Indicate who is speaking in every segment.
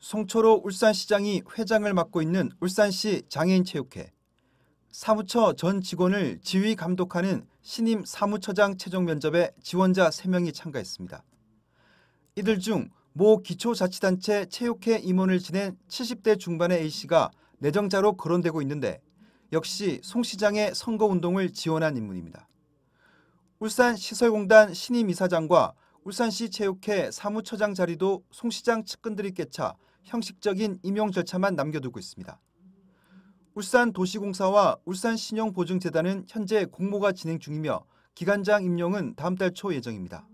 Speaker 1: 송초로 울산시장이 회장을 맡고 있는 울산시 장애인체육회, 사무처 전 직원을 지휘 감독하는 신임 사무처장 최종 면접에 지원자 3명이 참가했습니다. 이들 중 모 기초자치단체 체육회 임원을 지낸 70대 중반의 A씨가 내정자로 거론되고 있는데 역시 송 시장의 선거운동을 지원한 인물입니다. 울산시설공단 신임 이사장과 울산시 체육회 사무처장 자리도 송 시장 측근들이 깨차 형식적인 임용 절차만 남겨두고 있습니다. 울산도시공사와 울산신용보증재단은 현재 공모가 진행 중이며 기관장 임용은 다음 달 초 예정입니다.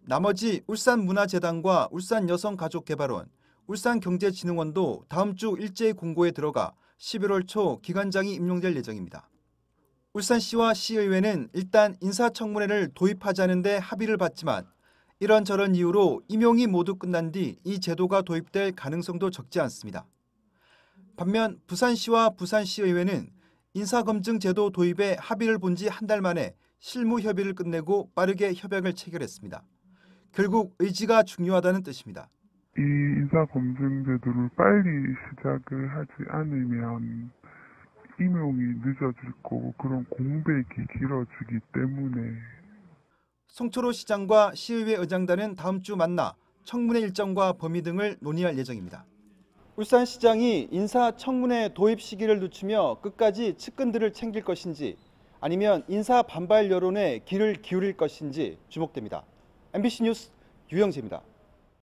Speaker 1: 나머지 울산문화재단과 울산여성가족개발원, 울산경제진흥원도 다음 주 일제히 공고에 들어가 11월 초 기관장이 임용될 예정입니다. 울산시와 시의회는 일단 인사청문회를 도입하자는데 합의를 봤지만 이런저런 이유로 임용이 모두 끝난 뒤 이 제도가 도입될 가능성도 적지 않습니다. 반면 부산시와 부산시의회는 인사검증 제도 도입에 합의를 본 지 한 달 만에 실무 협의를 끝내고 빠르게 협약을 체결했습니다. 결국 의지가 중요하다는 뜻입니다.
Speaker 2: 이 인사검증 제도를 빨리 시작을 하지 않으면 임명이 늦어질 거고 그런 공백이 길어지기 때문에
Speaker 1: 송철호 시장과 시의회 의장단은 다음 주 만나 청문회 일정과 범위 등을 논의할 예정입니다. 울산시장이 인사청문회 도입 시기를 늦추며 끝까지 측근들을 챙길 것인지 아니면 인사 반발 여론에 귀를 기울일 것인지 주목됩니다. MBC 뉴스 유영재입니다.